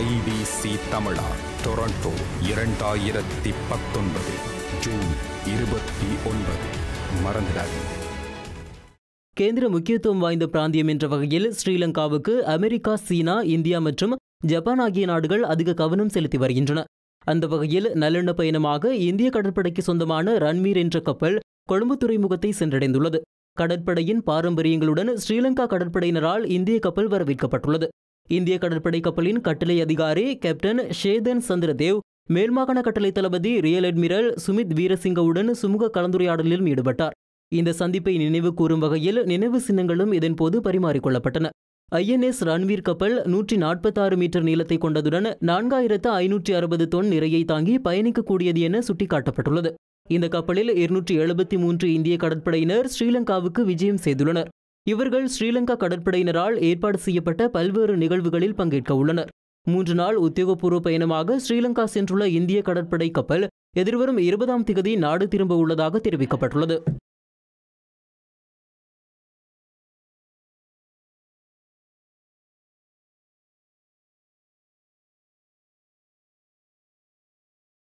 IBC தமிழா Toronto இரண்டாயிரத்தி பத்தொன்பது ஜூன் இருபத்தி ஒன்பது மறந்துடாதீங்க கேந்திர முக்கியத்துவம் வாய்ந்த பிராந்தியம் என்ற வகையில் ஸ்ரீலங்காவுக்கு அமெரிக்கா சீனா இந்தியா மற்றும் ஜப்பான் ஆகிய நாடுகள் அதிக கவனம் செலுத்தி வருகின்றன அந்த வகையில் நல்லெண்ண பயணமாக இந்திய கடற்படைக்கு சொந்தமான ரன்வீர் என்ற கப்பல் கொழும்பு துறைமுகத்தை சென்றடைந்துள்ளது கடற்படையின் பாரம்பரியங்களுடன் ஸ்ரீலங்கா கடற்படையினரால் இந்திய கப்பல் வரவேற்கப்பட்டுள்ளது இந்திய கடற்படை கப்பலின் கட்டளை அதிகாரி கேப்டன் ஷேதன் சந்திரதேவ் மேல்மாகாண கட்டளை தளபதி ரியல் அட்மிரல் சுமித் வீரசிங்கவுடன் சுமூக கலந்துரையாடலிலும் ஈடுபட்டார் இந்த சந்திப்பை நினைவு கூறும் வகையில் நினைவு சின்னங்களும் இதன்போது பரிமாறிக்கொள்ளப்பட்டன ஐஎன்எஸ் ரன்வீர் கப்பல் நூற்றி நாற்பத்தாறு மீட்டர் நீளத்தை கொண்டதுடன் நான்காயிரத்து ஐநூற்றி அறுபது தொன் நிறையை தாங்கி பயணிக்கக்கூடியது என சுட்டிக்காட்டப்பட்டுள்ளது இந்த கப்பலில் இருநூற்றி எழுபத்தி மூன்று இந்திய கடற்படையினர் ஸ்ரீலங்காவுக்கு விஜயம் செய்துள்ளனர் இவர்கள் ஸ்ரீலங்கா கடற்படையினரால் ஏற்பாடு செய்யப்பட்ட பல்வேறு நிகழ்வுகளில் பங்கேற்க உள்ளனர் மூன்று நாள் உத்தியோகபூர்வ பயணமாக ஸ்ரீலங்கா சென்றுள்ள இந்திய கடற்படை கப்பல் எதிர்வரும் இருபதாம் திகதி நாடு திரும்ப உள்ளதாக தெரிவிக்கப்பட்டுள்ளது